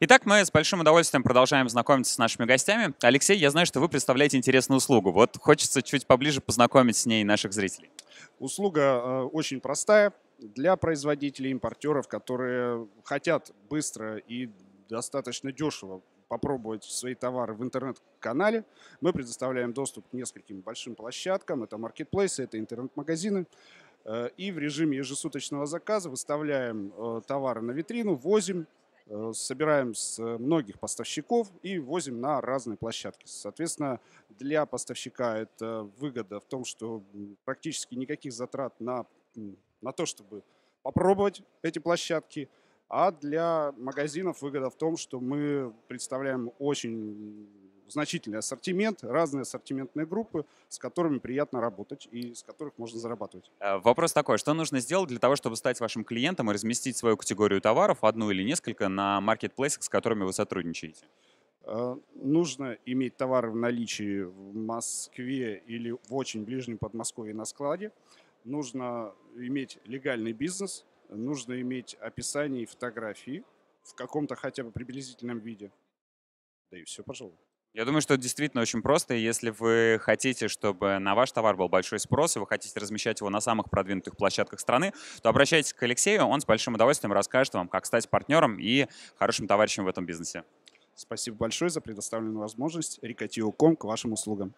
Итак, мы с большим удовольствием продолжаем знакомиться с нашими гостями. Алексей, я знаю, что вы представляете интересную услугу. Вот хочется чуть поближе познакомить с ней наших зрителей. Услуга э, очень простая для производителей, импортеров, которые хотят быстро и достаточно дешево попробовать свои товары в интернет-канале. Мы предоставляем доступ к нескольким большим площадкам. Это маркетплейсы, это интернет-магазины. Э, и в режиме ежесуточного заказа выставляем э, товары на витрину, возим, Э, собираем с э, многих поставщиков и возим на разные площадки. Соответственно, для поставщика это выгода в том, что практически никаких затрат на, на то, чтобы попробовать эти площадки, а для магазинов выгода в том, что мы представляем очень значительный ассортимент, разные ассортиментные группы, с которыми приятно работать и с которых можно зарабатывать. Э, вопрос такой, что нужно сделать для того, чтобы стать вашим клиентом и разместить свою категорию товаров, одну или несколько, на маркетплейсах, с которыми вы сотрудничаете? Э, нужно иметь товары в наличии в Москве или в очень ближнем Подмосковье на складе. Нужно иметь легальный бизнес, нужно иметь описание и фотографии в каком-то хотя бы приблизительном виде. Да и все, пожалуй. Я думаю, что это действительно очень просто. Если вы хотите, чтобы на ваш товар был большой спрос, и вы хотите размещать его на самых продвинутых площадках страны, то обращайтесь к Алексею, он с большим удовольствием расскажет вам, как стать партнером и хорошим товарищем в этом бизнесе. Спасибо большое за предоставленную возможность. Рикатио.ком к вашим услугам.